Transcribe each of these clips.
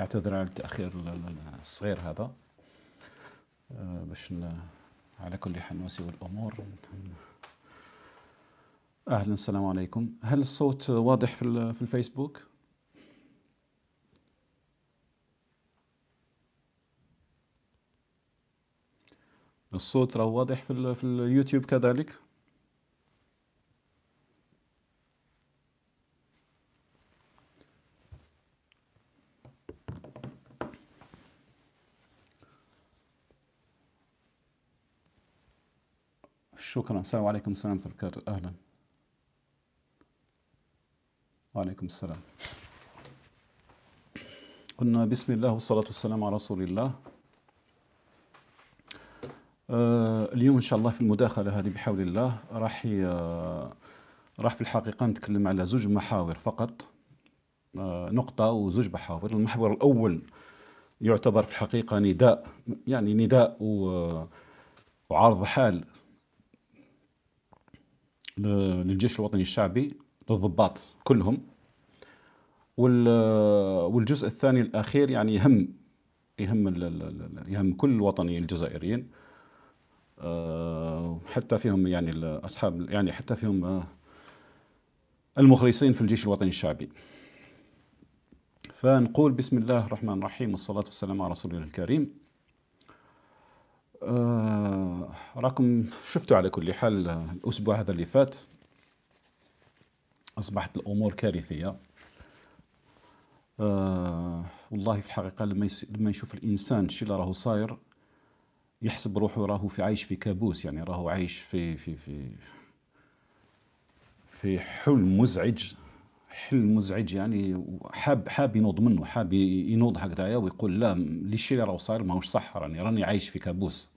اعتذر على التاخير الصغير هذا آه، باش على كل حال نسيب الامور اهلا السلام عليكم هل الصوت واضح في في الفيسبوك الصوت راه واضح في, في اليوتيوب كذلك شكرا السلام عليكم ورحمة الله وبركاته أهلا وعليكم السلام قلنا بسم الله والصلاة والسلام على رسول الله آه، اليوم إن شاء الله في المداخلة هذه بحول الله راح آه، راح في الحقيقة نتكلم على زوج محاور فقط آه، نقطة وزوج محاور المحور الأول يعتبر في الحقيقة نداء يعني نداء وعرض حال للجيش الوطني الشعبي للضباط كلهم والجزء الثاني الاخير يعني يهم يهم يهم كل الوطنيين الجزائريين آه، حتى فيهم يعني اصحاب يعني حتى فيهم آه، المخلصين في الجيش الوطني الشعبي فنقول بسم الله الرحمن الرحيم والصلاه والسلام على رسول الله الكريم آه راكم شفتوا على كل حال الأسبوع هذا اللي فات أصبحت الأمور كارثية آه والله في الحقيقة لما, لما يشوف الإنسان الشيء اللي راهو صاير يحسب روحه راهو في عايش في كابوس يعني راهو عايش في في في في حلم مزعج حل مزعج يعني حاب حاب ينوض منه حاب ينوض هكذايا ويقول لا اللي الشيء اللي راهو صاير ماهوش صح راني راني عايش في كابوس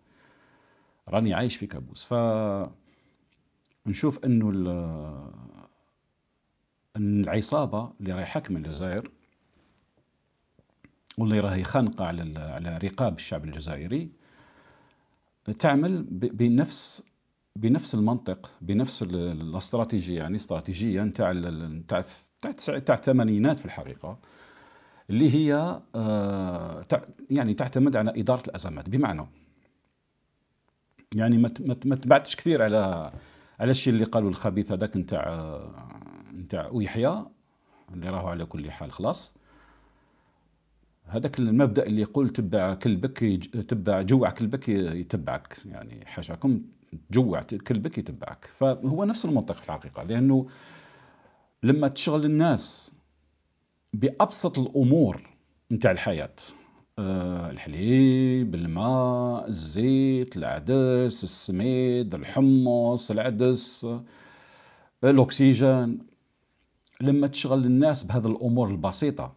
راني عايش في كابوس ف نشوف انه العصابه اللي راهي حاكمه الجزائر واللي راهي خانقه على على رقاب الشعب الجزائري تعمل بنفس بنفس المنطق بنفس الاستراتيجيه يعني استراتيجيه نتاع نتاع تاع الثمانينات في الحقيقه اللي هي آه، يعني تعتمد على اداره الازمات بمعنى يعني ما تبعتش كثير على على الشيء اللي قالوا الخبيث هذاك نتاع آه، نتاع ويحيى اللي راهو على كل حال خلاص هذاك المبدا اللي يقول تبع كلبك تبع جوع كلبك يتبعك يعني حاشاكم تجوع كلبك يتبعك فهو نفس المنطق في الحقيقه لانه لما تشغل الناس بابسط الامور نتاع الحياه آه، الحليب الماء الزيت العدس السميد الحمص العدس آه، الاكسجين لما تشغل الناس بهذه الامور البسيطه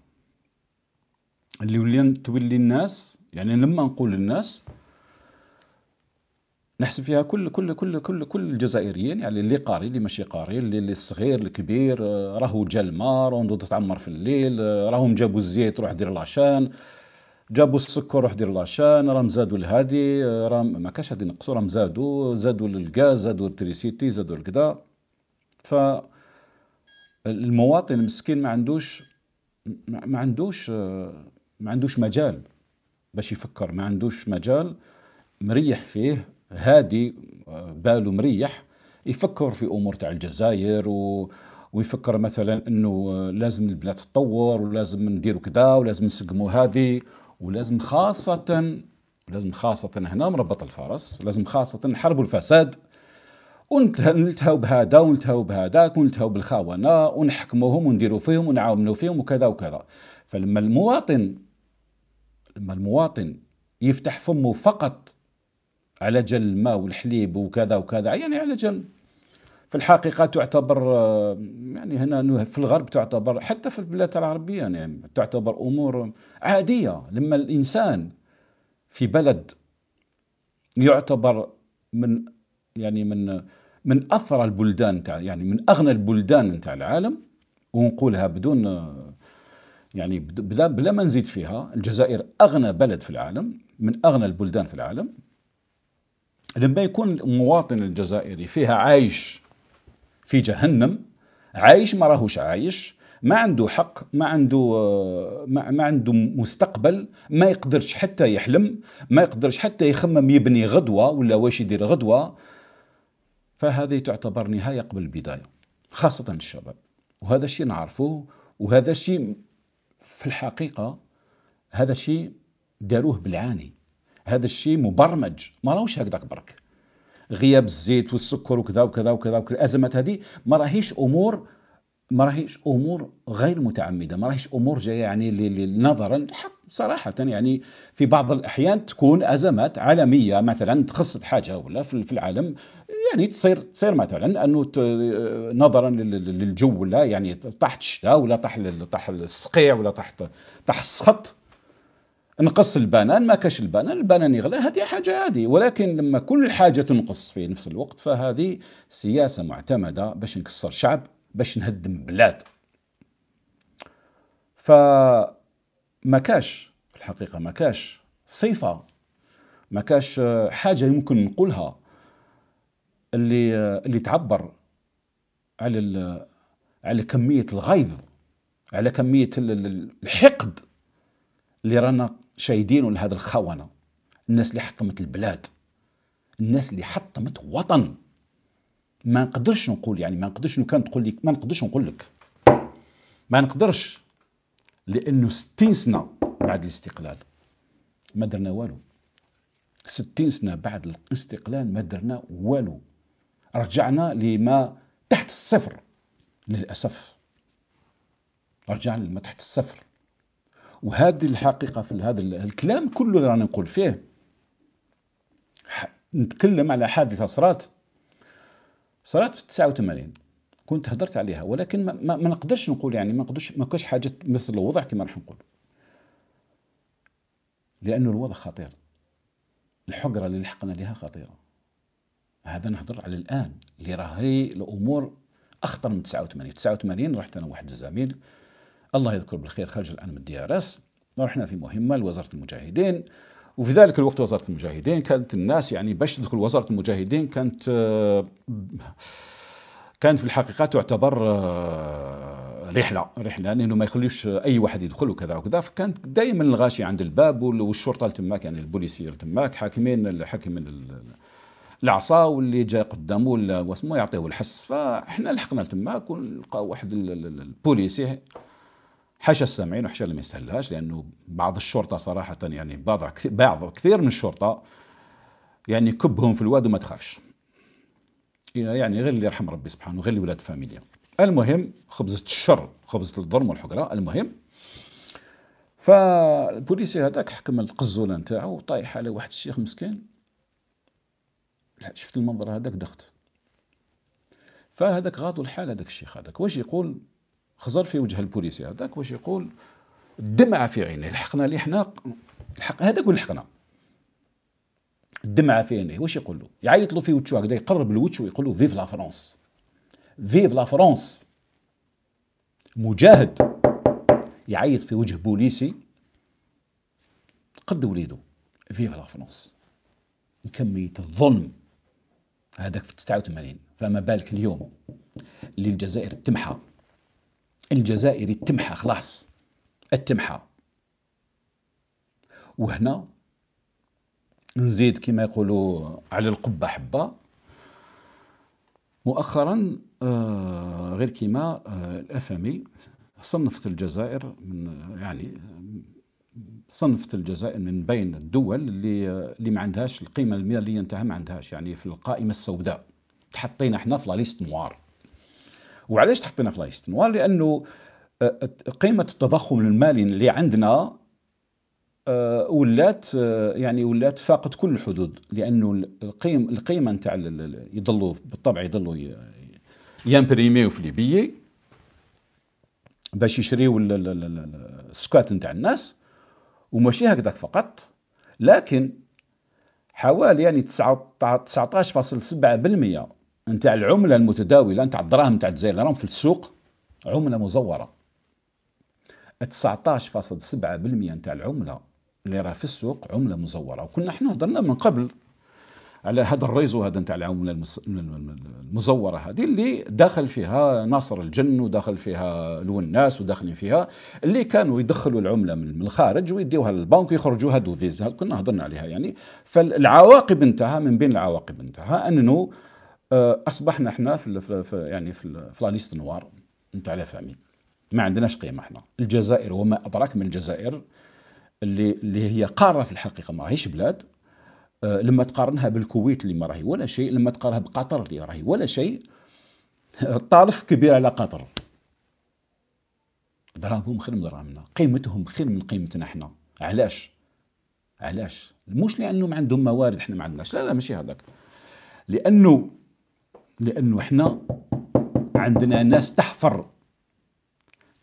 اللي تولي الناس يعني لما نقول للناس نحسب فيها كل كل كل كل كل الجزائريين يعني اللي قاري اللي ماشي قاري اللي الصغير الكبير آه، راهو جا الماء راهو تتعمر في الليل آه، راهم جابوا الزيت روح دير لاشان جابوا السكر روح دير لاشان راهم زادوا الهادي آه، راهم ما كاش هادي نقصوا راهم زادوا زادوا الغاز زادوا التريسيتي زادوا الكدا ف المواطن المسكين ما عندوش ما عندوش ما عندوش مجال باش يفكر ما عندوش مجال مريح فيه هادي باله مريح يفكر في امور تاع الجزائر و ويفكر مثلا انه لازم البلاد تتطور ولازم نديروا كذا ولازم نسقموا هذه ولازم خاصه لازم خاصه هنا مربط الفرس لازم خاصه نحاربوا الفساد ونلتهاو بهذا ونلتهاو بهذاك ونلتهاو بالخونه ونحكموهم ونديروا فيهم ونعاونوا فيهم وكذا وكذا فلما المواطن لما المواطن يفتح فمه فقط على جال الماء والحليب وكذا وكذا يعني على جال في الحقيقة تعتبر يعني هنا في الغرب تعتبر حتى في البلاد العربية يعني تعتبر أمور عادية لما الإنسان في بلد يعتبر من يعني من من أثرى البلدان تاع يعني من أغنى البلدان تاع العالم ونقولها بدون يعني بلا بلا ما نزيد فيها الجزائر أغنى بلد في العالم من أغنى البلدان في العالم لما يكون المواطن الجزائري فيها عايش في جهنم عايش ما راهوش عايش ما عنده حق ما عنده ما, ما عنده مستقبل ما يقدرش حتى يحلم ما يقدرش حتى يخمم يبني غدوه ولا واش يدير غدوه فهذه تعتبر نهايه قبل البدايه خاصه الشباب وهذا الشيء نعرفوه وهذا الشيء في الحقيقه هذا الشيء داروه بالعاني هذا الشيء مبرمج ما راهوش هكذاك برك غياب الزيت والسكر وكذا وكذا وكذا, وكذا. الازمات هذه ما راهيش امور ما راهيش امور غير متعمده ما راهيش امور جايه يعني نظرا صراحه يعني في بعض الاحيان تكون ازمات عالميه مثلا تخص حاجه ولا في العالم يعني تصير تصير مثلا انه نظرا للجو ولا يعني طاحت الشتاء ولا طاح طاح الصقيع ولا طاح طاح السخط نقص البنان ما كاش البنان البنان يغلى هذه حاجه عادي ولكن لما كل حاجه تنقص في نفس الوقت فهذه سياسه معتمده باش نكسر شعب باش نهدم بلاد فما كاش في الحقيقه ما كاش صفه ما كاش حاجه يمكن نقولها اللي اللي تعبر على على كميه الغيظ على كميه الحقد اللي رانا شايدين لهذا الخونه الناس اللي حطمت البلاد الناس اللي حطمت وطن ما نقدرش نقول يعني ما نقدرش لو كان تقول لي ما نقدرش نقول لك ما نقدرش لانه 60 سنه بعد الاستقلال ما درنا والو 60 سنه بعد الاستقلال ما درنا والو رجعنا لما تحت الصفر للاسف رجعنا لما تحت الصفر وهذه الحقيقه في هذا الكلام كله اللي راني نقول فيه نتكلم على حادثه صرات صرات في 89 كنت هدرت عليها ولكن ما, ما, ما نقدرش نقول يعني ما نقدرش ما كاش حاجه مثل الوضع كما راح نقول لانه الوضع خطير الحقره اللي لحقنا لها خطيره هذا نهضر على الان اللي راهي الامور اخطر من 89 89 رحت انا واحد الزميل الله يذكر بالخير خرج الآن من الدي ار اس رحنا في مهمة لوزارة المجاهدين وفي ذلك الوقت وزارة المجاهدين كانت الناس يعني باش تدخل وزارة المجاهدين كانت آه، كانت في الحقيقة تعتبر آه، رحلة رحلة لأنه ما يخليوش أي واحد يدخل وكذا وكذا فكانت دائما الغاشي عند الباب والشرطة تماك يعني البوليسي تماك حاكمين حاكمين العصا واللي جاي قدامه واسمه يعطيه الحس فاحنا لحقنا تماك ولقى واحد البوليسي حشى السامعين وحشى اللي ما يستاهلهاش لانه بعض الشرطه صراحه يعني بعض بعض كثير من الشرطه يعني كبهم في الواد وما تخافش يعني غير اللي يرحم ربي سبحانه غير ولاد فاميليا المهم خبزة الشر خبزة الظلم والحقرة المهم فالبوليسي هذاك حكم القزولة نتاعو وطايح على واحد الشيخ مسكين شفت المنظر هذاك دخت فهذاك غاضو الحال هذاك الشيخ هذاك واش يقول خزر في وجه البوليسي هذاك واش يقول الدمعة في عينيه لحقنا اللي حنا الحق هذاك ولحقنا لحقنا الدمعة في عينيه واش يقول له يعيط له في وجهه هكذا يقرب الوجه ويقول له فيف لا فرانس فيف لا فرانس مجاهد يعيط في وجه بوليسي قد وليده فيف لا فرانس كمية الظلم هذاك في 89 فما بالك اليوم اللي الجزائر تمحى الجزائري التمحه خلاص التمحه وهنا نزيد كما يقولوا على القبة حبة مؤخرا آه غير كما آه صنفت الجزائر من يعني صنفت الجزائر من بين الدول اللي اللي ما عندهاش القيمه الماليه نتاعها ما عندهاش يعني في القائمه السوداء تحطينا احنا في لا ليست نوار وعلاش تحطينا في لايست نوار لانه آه، قيمه التضخم المالي اللي عندنا آه، ولات آه، يعني ولات فاقت كل الحدود لانه القيم القيمه نتاع يضلوا بالطبع يضلوا يامبريميو في ليبيا باش يشريو السكات نتاع الناس وماشي هكذاك فقط لكن حوالي يعني 19.7% نتاع العمله المتداوله نتاع الدراهم نتاع الجزائر اللي راهم في السوق عمله مزوره 19.7% نتاع العمله اللي راه في السوق عمله مزوره وكنا احنا هضرنا من قبل على هذا الريزو هذا نتاع العمله المزوره هذه اللي داخل فيها ناصر الجن وداخل فيها الوناس وداخلين فيها اللي كانوا يدخلوا العمله من الخارج ويديوها للبنك ويخرجوها دوفيز كنا هضرنا عليها يعني فالعواقب نتاعها من بين العواقب نتاعها انه آه، اصبحنا احنا في, في يعني في, في لاليست نوار نتاع لا فامي ما عندناش قيمه احنا الجزائر وما ادراك من الجزائر اللي اللي هي قاره في الحقيقه ما راهيش بلاد آه، لما تقارنها بالكويت اللي ما راهي ولا شيء لما تقارنها بقطر اللي راهي ولا شيء الطرف كبير على قطر دراهمهم خير من دراهمنا قيمتهم خير من قيمتنا احنا علاش علاش مش لانهم عندهم موارد احنا ما عندناش لا لا ماشي هذاك لانه لانه احنا عندنا ناس تحفر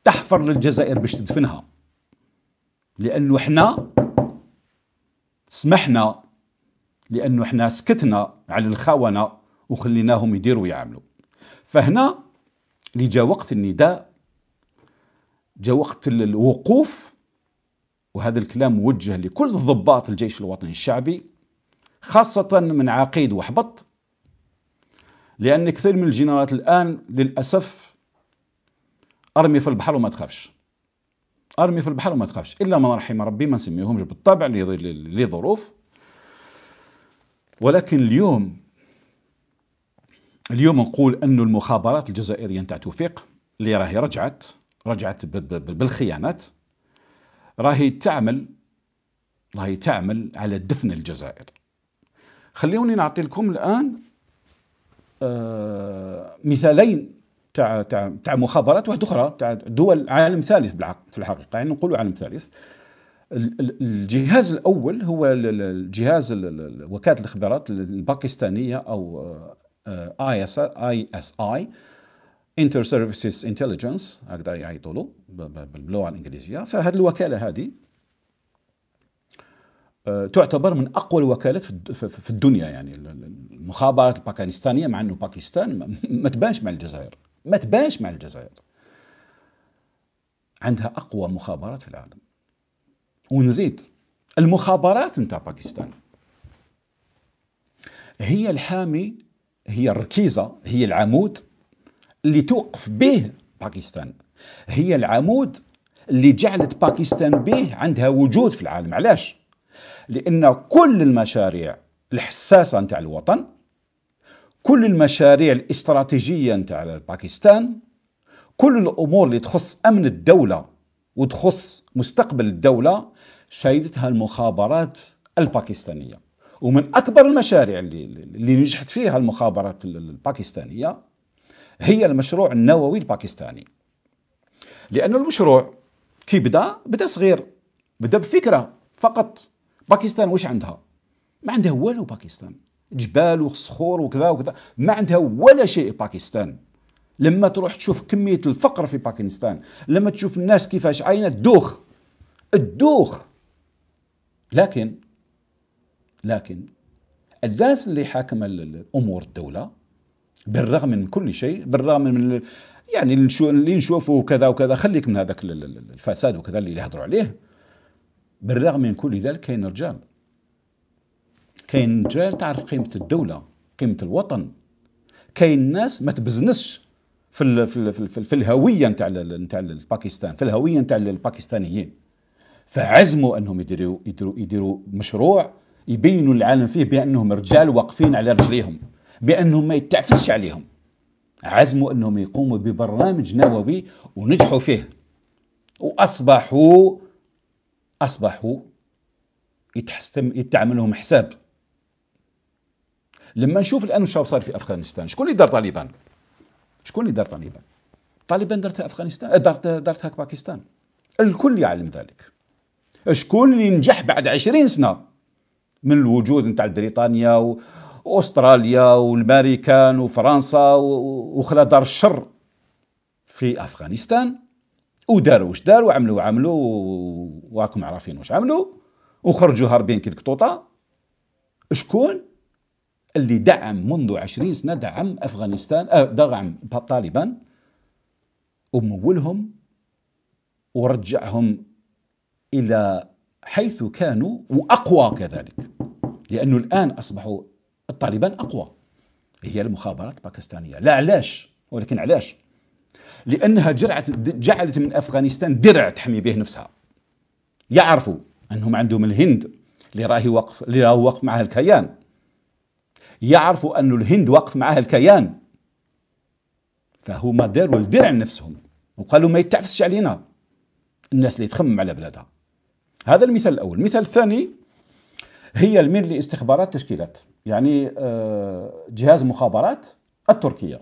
تحفر للجزائر باش تدفنها لانه احنا سمحنا لانه احنا سكتنا على الخونه وخليناهم يديروا ويعملوا فهنا اللي جا وقت النداء جا وقت الوقوف وهذا الكلام موجه لكل ضباط الجيش الوطني الشعبي خاصة من عقيد وحبط لأن كثير من الجنرالات الآن للأسف أرمي في البحر وما تخافش أرمي في البحر وما تخافش إلا من رحم ربي ما نسميهمش بالطبع لظروف ولكن اليوم اليوم نقول أن المخابرات الجزائرية نتاع توفيق اللي راهي رجعت رجعت بالخيانات راهي تعمل راهي تعمل على دفن الجزائر خليوني نعطي لكم الآن آه، مثالين تاع تاع تاع مخابرات واحده اخرى تاع دول عالم ثالث في الحقيقه يعني نقولوا عالم ثالث الجهاز الاول هو الجهاز وكاله الاخبارات الباكستانيه او اي اس اي اس اي انتر سيرفيسز انتليجنس هكذا يعيطوا له باللغه الانجليزيه فهذه الوكاله هذه تعتبر من اقوى الوكالات في الدنيا يعني المخابرات الباكستانيه مع انه باكستان ما تبانش مع الجزائر ما تبانش مع الجزائر عندها اقوى مخابرات في العالم ونزيد المخابرات نتاع باكستان هي الحامي هي الركيزه هي العمود اللي توقف به باكستان هي العمود اللي جعلت باكستان به عندها وجود في العالم علاش لأن كل المشاريع الحساسة نتاع الوطن كل المشاريع الاستراتيجية نتاع باكستان كل الأمور اللي تخص أمن الدولة وتخص مستقبل الدولة شهدتها المخابرات الباكستانية ومن أكبر المشاريع اللي, اللي نجحت فيها المخابرات الباكستانية هي المشروع النووي الباكستاني لأن المشروع كي بدا بدا صغير بدا بفكرة فقط باكستان واش عندها ما عندها والو باكستان جبال وصخور وكذا وكذا ما عندها ولا شيء باكستان لما تروح تشوف كميه الفقر في باكستان لما تشوف الناس كيفاش عاينه الدوخ الدوخ لكن لكن الناس اللي حاكم الامور الدوله بالرغم من كل شيء بالرغم من يعني اللي نشوفه كذا وكذا خليك من هذاك الفساد وكذا اللي يهضروا عليه بالرغم من كل ذلك كاين رجال كاين رجال تعرف قيمة الدولة قيمة الوطن كاين ناس ما تبزنسش في الـ في الـ في, الـ في الهويه نتاع نتاع الباكستان في الهويه نتاع الباكستانيين فعزموا انهم يديروا يديروا يديروا مشروع يبينوا للعالم فيه بانهم رجال واقفين على رجليهم بانهم ما يتعفسش عليهم عزموا انهم يقوموا ببرنامج نووي ونجحوا فيه واصبحوا أصبحوا يتحسم يتعمل لهم حساب لما نشوف الآن شو صار في أفغانستان شكون اللي دار طالبان شكون اللي دار طالبان طالبان دارتها أفغانستان آه، دارت دارتها باكستان الكل يعلم ذلك شكون اللي نجح بعد عشرين سنة من الوجود نتاع بريطانيا و... واستراليا والامريكان وفرنسا وخلا دار الشر في افغانستان وداروا واش داروا عملوا عملوا وراكم عارفين واش عملوا وخرجوا هاربين كي القطوطه شكون اللي دعم منذ عشرين سنه دعم افغانستان آه دعم طالبان ومولهم ورجعهم الى حيث كانوا واقوى كذلك لانه الان اصبحوا الطالبان اقوى هي المخابرات الباكستانيه لا علاش ولكن علاش لأنها جرعت جعلت من أفغانستان درع تحمي به نفسها يعرفوا أنهم عندهم الهند اللي راهي وقف اللي راهو وقف معها الكيان يعرفوا أن الهند وقف معها الكيان فهما داروا الدرع لنفسهم وقالوا ما يتعفسش علينا الناس اللي تخمم على بلادها هذا المثال الأول المثال الثاني هي المين لاستخبارات تشكيلات يعني آه، جهاز مخابرات التركيه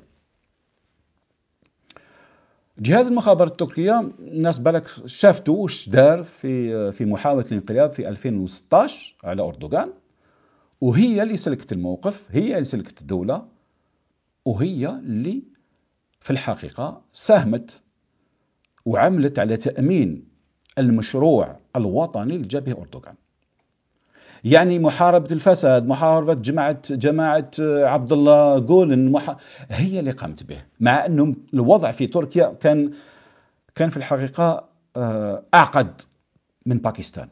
جهاز المخابرات التركية الناس بالك شافتوا واش دار في في محاولة الانقلاب في 2016 على أردوغان وهي اللي سلكت الموقف هي اللي سلكت الدولة وهي اللي في الحقيقة ساهمت وعملت على تأمين المشروع الوطني لجبهة أردوغان يعني محاربه الفساد محاربه جماعه جماعه آه، عبد الله جولن مح... هي اللي قامت به مع انه الوضع في تركيا كان كان في الحقيقه آه، اعقد من باكستان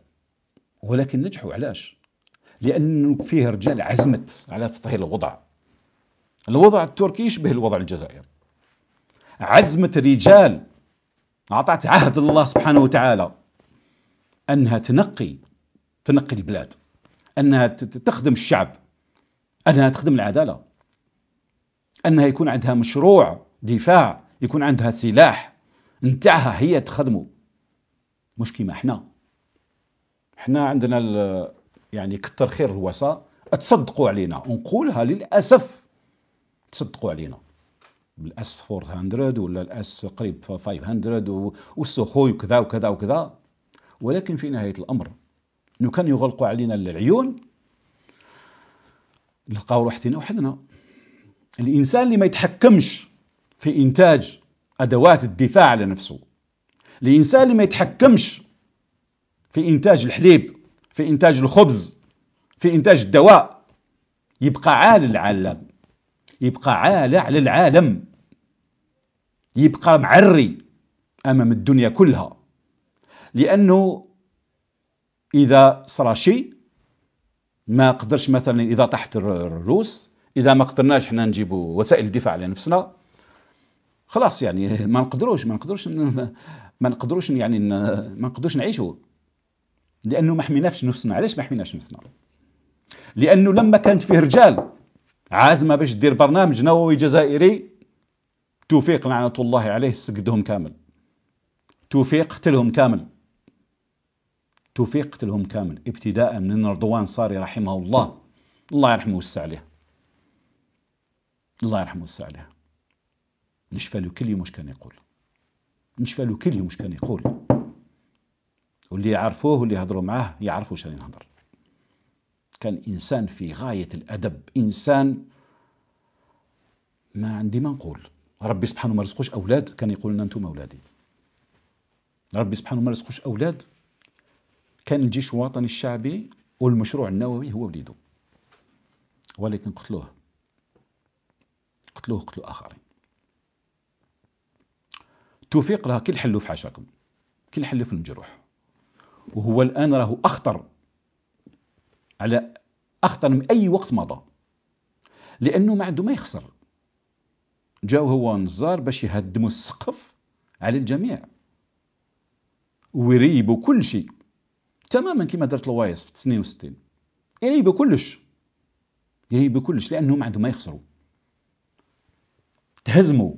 ولكن نجحوا علاش لانه فيه رجال عزمت على تطهير الوضع الوضع التركي يشبه الوضع الجزائري عزمت رجال اعطت عهد الله سبحانه وتعالى انها تنقي تنقي البلاد أنها تخدم الشعب أنها تخدم العدالة أنها يكون عندها مشروع دفاع يكون عندها سلاح نتاعها هي تخدمه مش كيما حنا حنا عندنا يعني كتر خير الوصا تصدقوا علينا ونقولها للاسف تصدقوا علينا بالاس 400 ولا الاس قريب 500 والسخوي وكذا وكذا وكذا ولكن في نهايه الامر لو كان يغلقوا علينا العيون لقاو روحتنا وحدنا الانسان اللي ما يتحكمش في انتاج ادوات الدفاع على نفسه الانسان اللي ما يتحكمش في انتاج الحليب في انتاج الخبز في انتاج الدواء يبقى عال العالم يبقى عال على العالم يبقى معري امام الدنيا كلها لانه اذا صرا شيء ما قدرش مثلا اذا طاحت الروس اذا ما قدرناش حنا نجيبوا وسائل الدفاع على نفسنا خلاص يعني ما نقدروش ما نقدروش ما نقدروش يعني ما نقدروش نعيشوا لانه ما حميناش نفسنا علاش ما حميناش نفسنا لانه لما كانت فيه رجال عازمه باش دير برنامج نووي جزائري توفيق لعنه الله عليه سقدهم كامل توفيق قتلهم كامل توفيق قتلهم كامل ابتداء من رضوان صاري رحمه الله الله يرحمه ويوسع عليه الله يرحمه ويوسع عليه نشفى له كل يوم واش كان يقول نشفى له كل يوم واش كان يقول واللي يعرفوه واللي يهضروا معاه يعرفوا واش راني نهضر كان انسان في غايه الادب انسان ما عندي ما نقول ربي سبحانه ما رزقوش اولاد كان يقول لنا انتم اولادي ربي سبحانه ما رزقوش اولاد كان الجيش الوطني الشعبي والمشروع النووي هو وليده ولكن قتلوه قتلوه قتلوا آخرين توفيق راه كي حلو في حاشاكم كي حلو في الجروح وهو الآن راه أخطر على أخطر من أي وقت مضى لأنه ما عنده ما يخسر جاو هو نزار باش يهدموا السقف على الجميع ويريبوا كل شيء تماما كما درت الوايس في 62 يعني بكلش يعني بكلش لانهم عندهم ما يخسروا تهزموا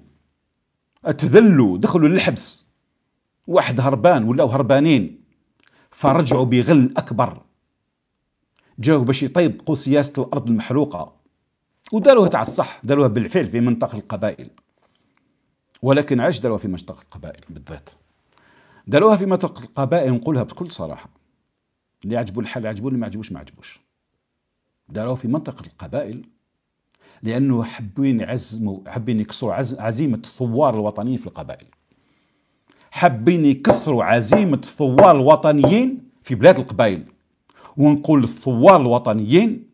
تذلوا دخلوا للحبس واحد هربان ولاو هربانين فرجعوا بغل اكبر جاو باش يطيبقوا سياسه الارض المحروقه وداروها تاع الصح داروها بالفعل في منطقه القبائل ولكن علاش داروها في منطقه القبائل بالذات داروها في منطقه القبائل نقولها بكل صراحه اللي عجبو الحال عجبو اللي ما عجبوش ما عجبوش داروه في منطقة القبائل لأنه حابين يعزموا حابين يكسروا عزيمة الثوار الوطنيين في القبائل حابين يكسروا عزيمة الثوار الوطنيين في بلاد القبائل ونقول الثوار الوطنيين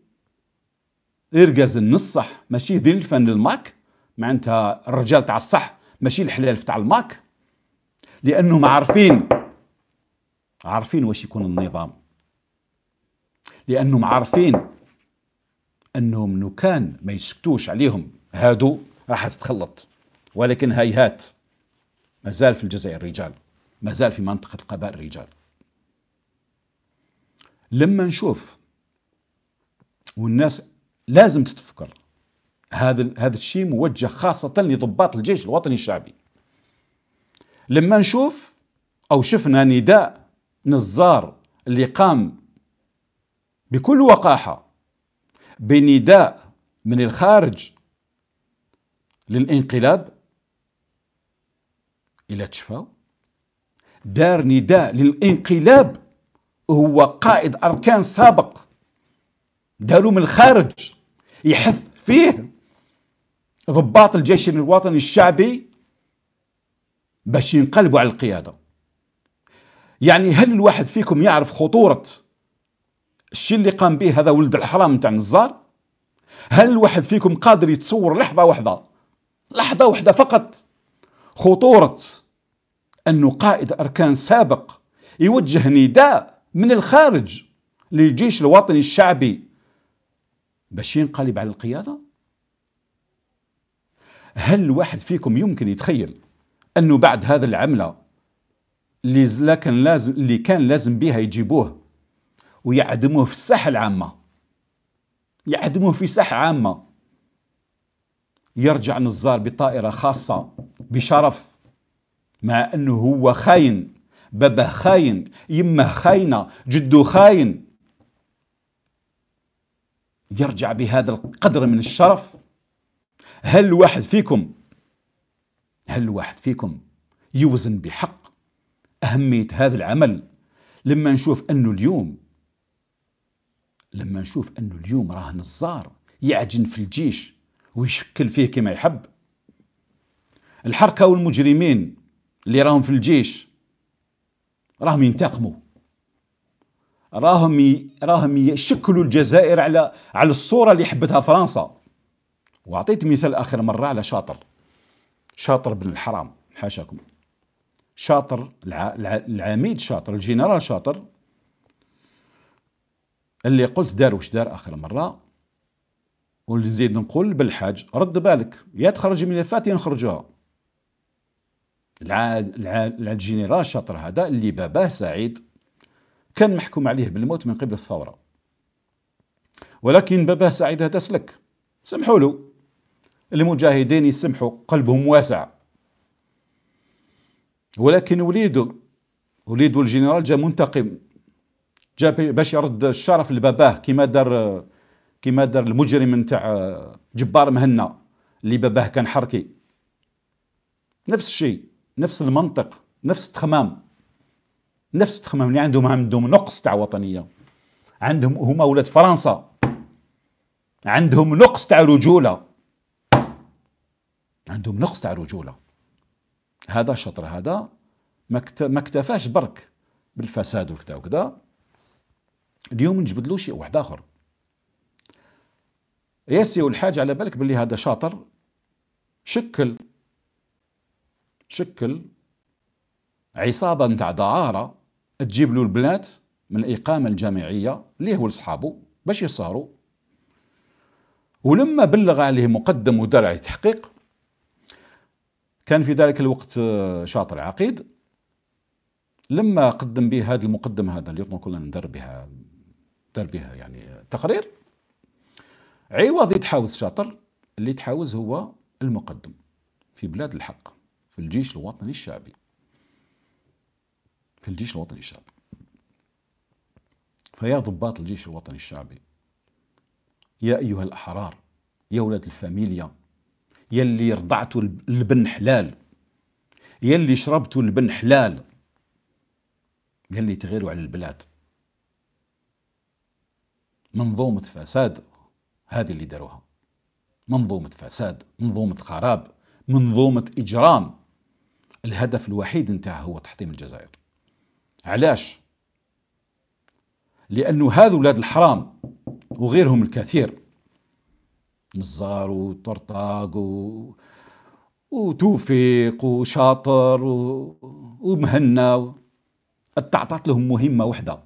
إرجاز النصح ماشي دير الفن للماك معناتها الرجال تاع الصح ماشي الحلال تاع الماك لانهم عارفين عارفين واش يكون النظام لانهم عارفين انهم لو كان ما يسكتوش عليهم هادو راح تتخلط ولكن هيهات مازال في الجزائر رجال مازال في منطقه القبائل رجال لما نشوف والناس لازم تتفكر هذا هذا الشيء موجه خاصه لضباط الجيش الوطني الشعبي لما نشوف او شفنا نداء نزار اللي قام بكل وقاحة بنداء من الخارج للانقلاب إلى تشفى دار نداء للانقلاب وهو قائد أركان سابق داروا من الخارج يحث فيه ضباط الجيش الوطني الشعبي باش ينقلبوا على القيادة يعني هل الواحد فيكم يعرف خطورة الشيء اللي قام به هذا ولد الحرام تاع نزار هل الواحد فيكم قادر يتصور لحظه واحده لحظه واحده فقط خطوره انه قائد اركان سابق يوجه نداء من الخارج للجيش الوطني الشعبي باش ينقلب على القياده هل الواحد فيكم يمكن يتخيل انه بعد هذا العمله اللي كان لازم اللي كان لازم بها يجيبوه ويعدموه في الساحة العامة يعدموه في ساحة عامة يرجع نزار بطائرة خاصة بشرف مع أنه هو خاين بابه خاين يمه خاينة جدو خاين يرجع بهذا القدر من الشرف هل الواحد فيكم هل الواحد فيكم يوزن بحق أهمية هذا العمل لما نشوف أنه اليوم لما نشوف أنه اليوم راه نزار يعجن في الجيش ويشكل فيه كما يحب الحركة والمجرمين اللي راهم في الجيش راهم ينتقموا راهم ي... راهم يشكلوا الجزائر على على الصوره اللي حبتها فرنسا واعطيت مثال اخر مره على شاطر شاطر بن الحرام حاشاكم شاطر الع... العميد شاطر الجنرال شاطر اللي قلت دار واش دار اخر مره ونزيد نقول بالحاج رد بالك يا تخرجي من الفات يا نخرجوها الجنرال شاطر هذا اللي باباه سعيد كان محكوم عليه بالموت من قبل الثوره ولكن باباه سعيد هذا سلك سمحوا له المجاهدين يسمحوا قلبهم واسع ولكن وليده وليده الجنرال جا منتقم جا باش يرد الشرف لباباه كيما دار كيما دار المجرم نتاع آه، جبار مهنا اللي باباه كان حركي نفس الشيء نفس المنطق نفس التخمام نفس التخمام اللي عندهم عندهم نقص تاع وطنيه عندهم هما ولاد فرنسا عندهم نقص تاع رجوله عندهم نقص تاع رجوله هذا شطر هذا ما اكتفاش برك بالفساد وكذا وكذا اليوم نجبدلو شي شيء واحد اخر ياسي والحاج على بالك باللي هذا شاطر شكل شكل عصابه نتاع دعاره تجيب له البنات من الاقامه الجامعيه ليه ولصحابو باش يصاروا ولما بلغ عليه مقدم ودار عليه تحقيق كان في ذلك الوقت شاطر عقيد لما قدم به هذا المقدم هذا اللي كنا ندرب بها دار بها يعني تقرير عوض يتحاوز شاطر اللي يتحاوز هو المقدم في بلاد الحق في الجيش الوطني الشعبي في الجيش الوطني الشعبي فيا ضباط الجيش الوطني الشعبي يا أيها الأحرار يا ولاد الفاميليا يا اللي رضعتوا البن حلال يا اللي شربتوا البن حلال يا اللي تغيروا على البلاد منظومة فساد هذه اللي داروها منظومة فساد منظومة خراب منظومة إجرام الهدف الوحيد نتاعها هو تحطيم الجزائر علاش لأنه هذا ولاد الحرام وغيرهم الكثير نزار وطرطاق و... وتوفيق وشاطر و... ومهنا و... التعطات لهم مهمة وحدة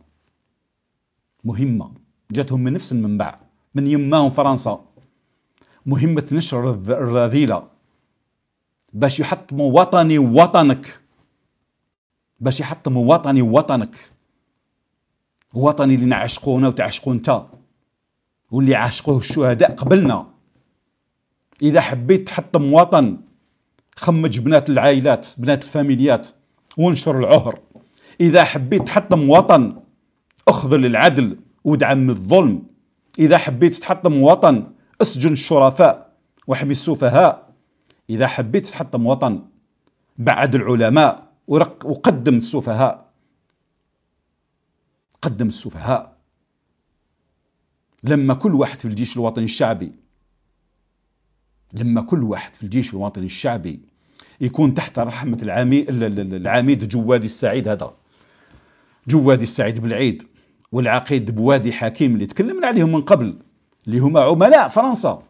مهمة جاتهم من نفس المنبع من يماهم فرنسا مهمة نشر الرذيلة باش يحطموا وطني وطنك باش يحطموا وطني وطنك وطني اللي نعشقوه انا وتعشقوه انت واللي عاشقوه الشهداء قبلنا اذا حبيت تحطم وطن خمج بنات العائلات بنات الفاميليات وانشر العهر اذا حبيت تحطم وطن اخذل العدل وادعم الظلم إذا حبيت تحطم وطن اسجن الشرفاء واحمي السفهاء إذا حبيت تحطم وطن بعد العلماء ورق وقدم السفهاء قدم السفهاء لما كل واحد في الجيش الوطني الشعبي لما كل واحد في الجيش الوطني الشعبي يكون تحت رحمة العميد جوادي السعيد هذا جوادي السعيد بالعيد والعقيد بوادي حكيم اللي تكلمنا عليهم من قبل اللي هما عملاء فرنسا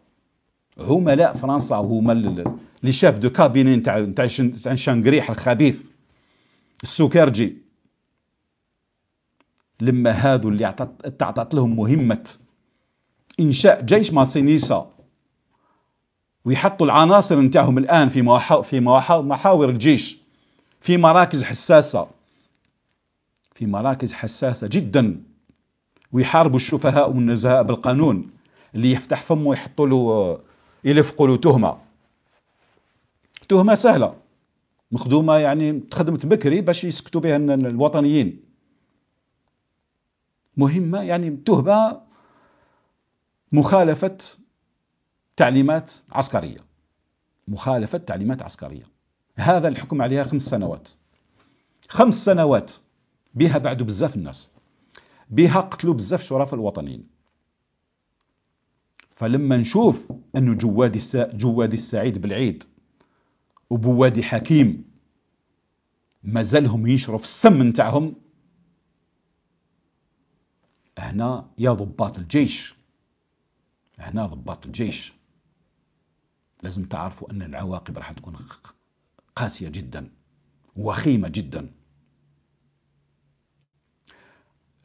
عملاء فرنسا هما اللي شاف دو كابيني نتاع نتاع نتاع شنقريح الخبيث السكرجي لما هادو اللي تعطت لهم مهمه انشاء جيش ماسينيسا ويحطوا العناصر نتاعهم الان في في محاور الجيش في مراكز حساسه في مراكز حساسه جدا ويحاربوا الشفهاء والنزهاء بالقانون اللي يفتح فمه ويحط له آه، يلفقوا له تهمه تهمه سهله مخدومه يعني تخدمت بكري باش يسكتوا بها الوطنيين مهمه يعني تهمه مخالفه تعليمات عسكريه مخالفه تعليمات عسكريه هذا الحكم عليها خمس سنوات خمس سنوات بها بعد بزاف الناس بها قتلوا بزاف شرف الوطنيين فلما نشوف انه جوادي السا... جوادي السعيد بالعيد وبوادي حكيم مازالهم ينشروا في السم نتاعهم هنا يا ضباط الجيش هنا ضباط الجيش لازم تعرفوا ان العواقب راح تكون قاسيه جدا وخيمه جدا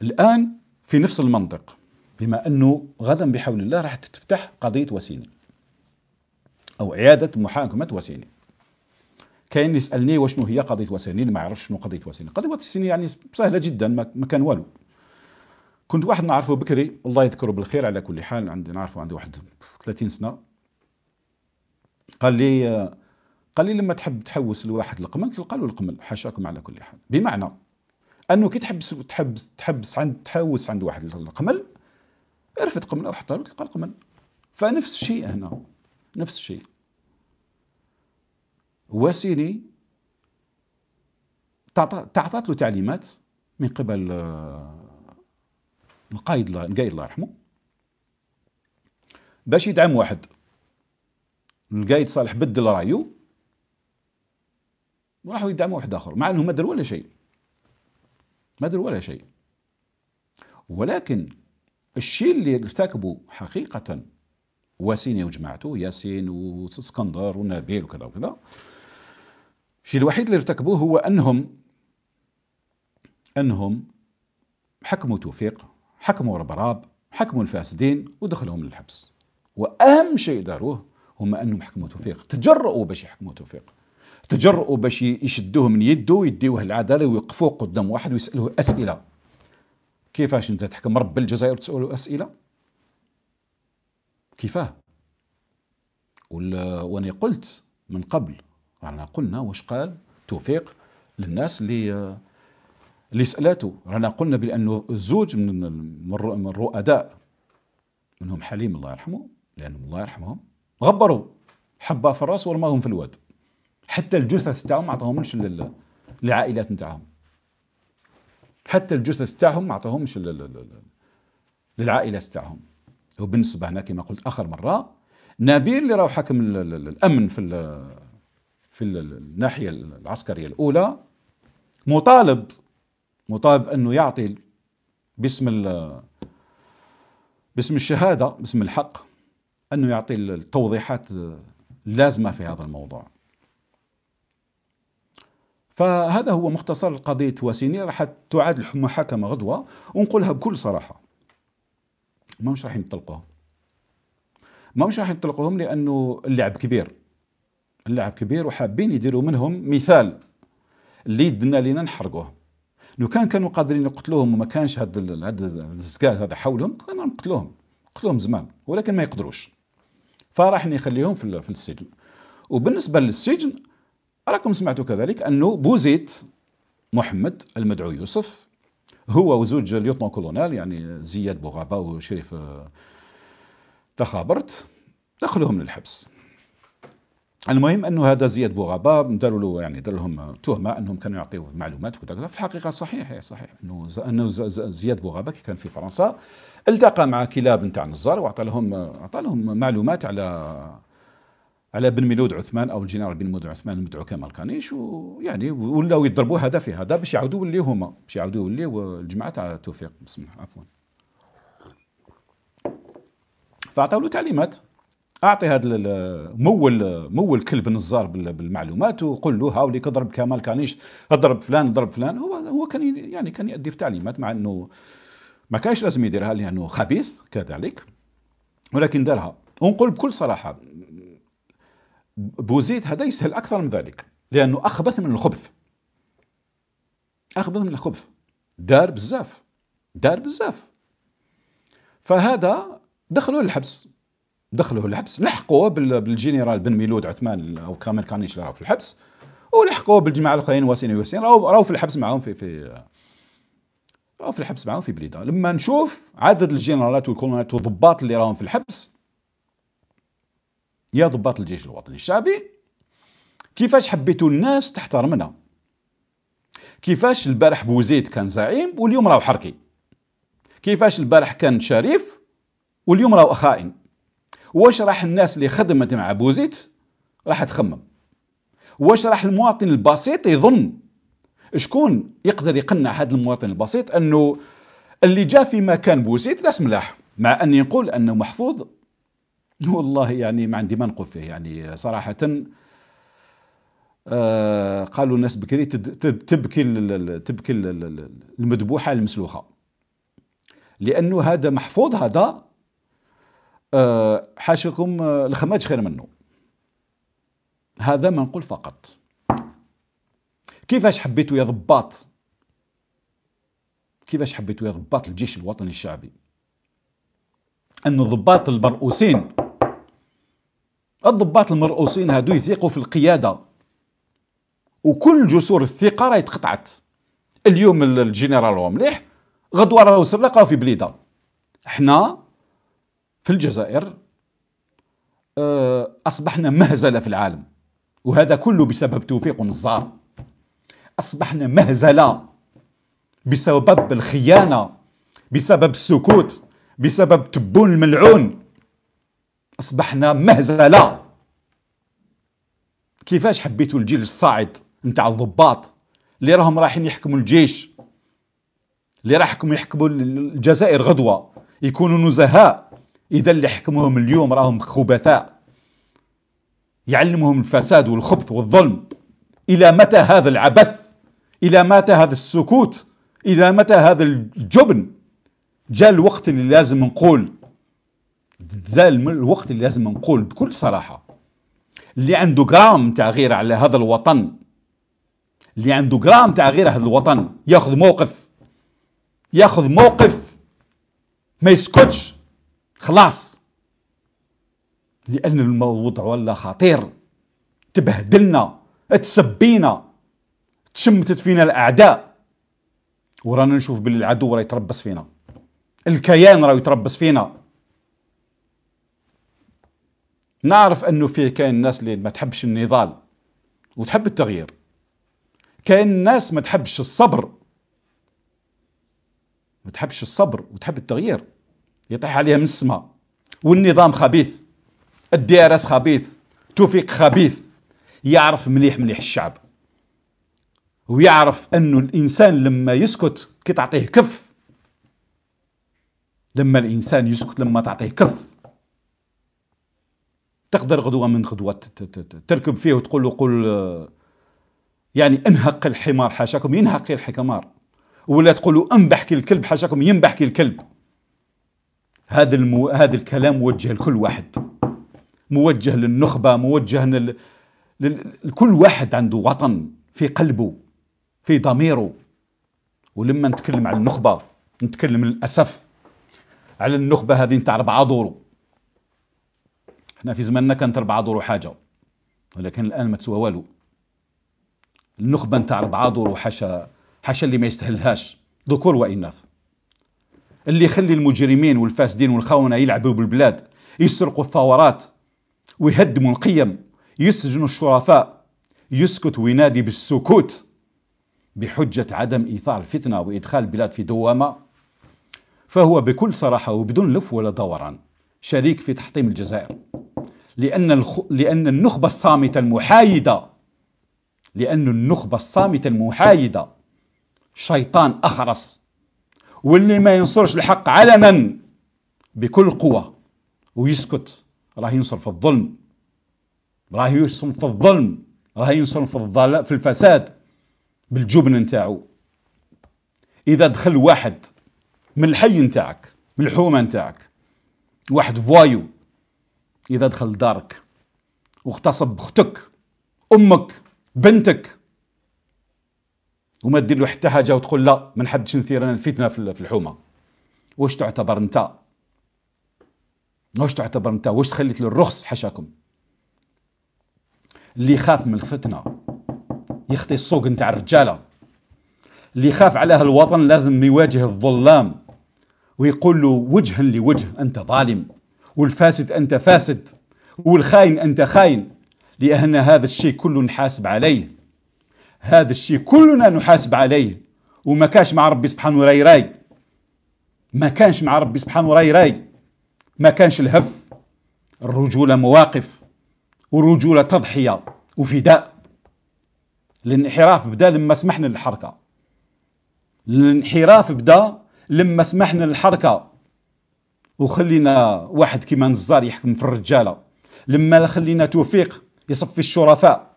الآن في نفس المنطق بما أنه غدا بحول الله راح تفتح قضية وسيني أو إعادة محاكمة وسيني كاين يسالني وشنو هي قضيه وسيني ما عرفش شنو قضيه وسيني قضيه وسيني يعني سهله جدا ما كان والو كنت واحد نعرفه بكري الله يذكره بالخير على كل حال عندي نعرفه عندي واحد 30 سنه قال لي قال لي لما تحب تحوس لواحد القمل تلقى له القمل حاشاكم على كل حال بمعنى انه كي تحبس تحبس تحبس عند تحوس عند واحد القمل ارفد قمله وحطها تلقى القمل فنفس الشيء هنا نفس الشيء واسيني تعطات له تعليمات من قبل آه، القائد القائد الله يرحمه باش يدعم واحد القايد صالح بدل رايه وراحوا يدعموا واحد اخر مع انهم ما داروا ولا شيء ما دروا ولا شيء ولكن الشيء اللي ارتكبوا حقيقة واسيني وجماعته ياسين واسكندر ونبيل وكذا وكذا الشيء الوحيد اللي ارتكبوه هو أنهم أنهم حكموا توفيق حكموا ربراب حكموا الفاسدين ودخلهم للحبس وأهم شيء داروه هم أنهم حكموا توفيق تجرؤوا باش يحكموا توفيق تجرؤوا باش يشدوه من يده ويديوه العداله ويوقفوه قدام واحد ويسالوه اسئله كيفاش انت تحكم رب الجزائر تسالوا اسئله كيفاه وانا قلت من قبل رانا قلنا واش قال توفيق للناس اللي اللي سالته رانا قلنا بانه زوج من من الرؤداء منهم حليم الله يرحمه لانهم الله يرحمهم غبروا حبه في الراس ورماهم في الواد حتى الجثث تاعهم ما عطاهمش للعائلات نتاعهم حتى الجثث تاعهم ما عطاهمش للعائلات تاعهم وبالنسبه هنا كما قلت اخر مره نبيل اللي راهو حاكم الامن في في الناحيه العسكريه الاولى مطالب مطالب انه يعطي باسم باسم الشهاده باسم الحق انه يعطي التوضيحات اللازمه آه، في هذا الموضوع فهذا هو مختصر قضية واسيني راح تعاد المحاكمة غدوة ونقولها بكل صراحة ما مش راح يطلقوهم ما مش راح يطلقوهم لأنه اللعب كبير اللعب كبير وحابين يديروا منهم مثال اللي يدنا لينا نحرقوه لو كان كانوا قادرين يقتلوهم وما كانش هذا الزكاة هذا حولهم كانوا نقتلوهم قتلوهم زمان ولكن ما يقدروش فراح نخليهم في السجن وبالنسبة للسجن أراكم سمعتوا كذلك أنه بوزيت محمد المدعو يوسف هو وزوج اليوتنو كولونيل يعني زياد بوغابا وشريف آه، تخابرت دخلوهم للحبس المهم انه هذا زياد بوغابا داروا له يعني دار لهم تهمه انهم كانوا يعطيوا معلومات وكذا في الحقيقه صحيح إيه، صحيح انه انه زياد بوغابا كي كان في فرنسا التقى مع كلاب نتاع نزار واعطى لهم آه، اعطى لهم معلومات على على بن ميلود عثمان او الجنرال بن ميلود عثمان المدعو كمال كانيش ويعني ولاو يضربوا هذا في هذا باش يعاودوا اللي هما باش يعاودوا اللي والجماعه تاع توفيق بسم الله عفوا فاعطاو له تعليمات اعطي هذا مول مول كلب نزار بالمعلومات وقل له هاوليك اضرب كمال كانيش اضرب فلان اضرب فلان هو هو كان يعني كان يؤدي في تعليمات مع انه ما كانش لازم يديرها لانه خبيث كذلك ولكن دارها ونقول بكل صراحه بوزيد هذا يسهل اكثر من ذلك لانه اخبث من الخبث اخبث من الخبث دار بزاف دار بزاف فهذا دخلوه للحبس دخلوه للحبس لحقوه بالجنرال بن ميلود عثمان او كامل كانيش راه في الحبس ولحقوه بالجماعه الاخرين واسين واسين راهو في الحبس معاهم في في راهو في الحبس معاهم في بليده لما نشوف عدد الجنرالات والكولونات والضباط اللي راهم في الحبس يا ضباط الجيش الوطني الشعبي كيفاش حبيتوا الناس تحترمنا كيفاش البارح بوزيد كان زعيم واليوم راهو حركي كيفاش البارح كان شريف واليوم راهو خائن واش راح الناس اللي خدمت مع بوزيد راح تخمم واش راح المواطن البسيط يظن شكون يقدر يقنع هذا المواطن البسيط انه اللي جاء في مكان بوزيد راس ملاح مع اني نقول انه محفوظ والله يعني ما عندي ما نقول فيه يعني صراحة آه قالوا الناس بكري تبكي تبكي المذبوحة المسلوخة لأنه هذا محفوظ هذا آه, آه، الخماج خير منه هذا ما نقول فقط كيفاش حبيتوا يا ضباط كيفاش حبيتوا يا ضباط الجيش الوطني الشعبي أن الضباط المرؤوسين الضباط المرؤوسين هادو يثيقوا في القياده وكل جسور الثقه راهي تقطعت اليوم الجنرال هو مليح غدوه راهو سرق في بليده احنا في الجزائر آه، اصبحنا مهزله في العالم وهذا كله بسبب توفيق نزار اصبحنا مهزله بسبب الخيانه بسبب السكوت بسبب تبون الملعون أصبحنا مهزلة كيفاش حبيتوا الجيل الصاعد نتاع الضباط اللي راهم رايحين يحكموا الجيش اللي راحكم يحكموا الجزائر غدوة يكونوا نزهاء إذا اللي حكموهم اليوم راهم خبثاء يعلمهم الفساد والخبث والظلم إلى متى هذا العبث إلى متى هذا السكوت إلى متى هذا الجبن جاء الوقت اللي لازم نقول تزال من الوقت اللي لازم نقول بكل صراحه اللي عنده جرام تاع غيره على هذا الوطن اللي عنده جرام تاع غيره هذا الوطن ياخذ موقف ياخذ موقف ما يسكتش خلاص لان الموضوع ولا خطير تبهدلنا تسبينا تشمتت فينا الاعداء ورانا نشوف باللي العدو راه يتربص فينا الكيان راه يتربص فينا نعرف انه فيه كاين ناس اللي ما تحبش النضال وتحب التغيير كاين ناس ما تحبش الصبر ما تحبش الصبر وتحب التغيير يطيح عليها من السماء والنظام خبيث الدي ار اس خبيث توفيق خبيث يعرف مليح مليح الشعب ويعرف انه الانسان لما يسكت كي تعطيه كف لما الانسان يسكت لما تعطيه كف تقدر غدوة من غدوة تركب فيه وتقول له قول آه، يعني انهق الحمار حاشاكم ينهق الحمار ولا تقول له انبح كي الكلب حاشاكم ينبح كي الكلب هذا المو... هذا الكلام موجه لكل واحد موجه للنخبة موجه لل... لل... لكل واحد عنده وطن في قلبه في ضميره ولما نتكلم على النخبة نتكلم للأسف على النخبة هذه نتاع ربعة دورو حنا في زماننا كانت ربعة دور وحاجة ولكن الآن ما تسوى والو النخبة نتاع ربعة دور وحاشا حاشا اللي ما يستهلهاش ذكور وإناث اللي يخلي المجرمين والفاسدين والخونة يلعبوا بالبلاد يسرقوا الثورات ويهدموا القيم يسجنوا الشرفاء يسكت وينادي بالسكوت بحجة عدم إيثار الفتنة وإدخال البلاد في دوامة فهو بكل صراحة وبدون لف ولا دوران شريك في تحطيم الجزائر لأن, الخ... لأن النخبة الصامتة المحايدة لأن النخبة الصامتة المحايدة شيطان أخرس واللي ما ينصرش الحق علنا بكل قوة ويسكت راه ينصر في الظلم راه ينصر في الظلم راه ينصر في الظل... في الفساد بالجبن نتاعو اذا دخل واحد من الحي نتاعك من الحومه نتاعك واحد فوايو إذا دخل دارك واغتصب أختك أمك بنتك وما دير له حتى حاجة وتقول لا ما نحبش نثير أنا الفتنة في الحومة واش تعتبر أنت واش تعتبر أنت واش تخليت للرخص حشاكم اللي يخاف من الفتنة يخطي السوق نتاع الرجالة اللي يخاف على الوطن لازم يواجه الظلام ويقول له وجها لوجه أنت ظالم والفاسد أنت فاسد والخاين أنت خاين لأن هذا الشيء كله نحاسب عليه هذا الشيء كلنا نحاسب عليه وما كانش مع ربي سبحانه راي راي ما كانش مع ربي سبحانه راي راي ما كانش الهف الرجولة مواقف والرجولة تضحية وفداء الانحراف بدا لما سمحنا للحركة الانحراف بدا لما سمحنا للحركة وخلينا واحد كيما نزار يحكم في الرجاله لما خلينا توفيق يصفي الشرفاء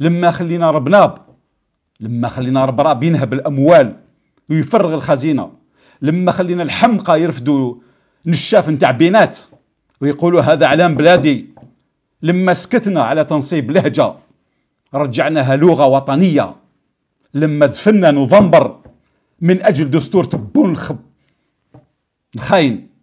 لما خلينا ربناب لما خلينا ربراب ينهب الاموال ويفرغ الخزينه لما خلينا الحمقى يرفدوا نشاف نتاع بينات ويقولوا هذا علام بلادي لما سكتنا على تنصيب لهجه رجعناها لغه وطنيه لما دفنا نوفمبر من اجل دستور تبون الخب الخاين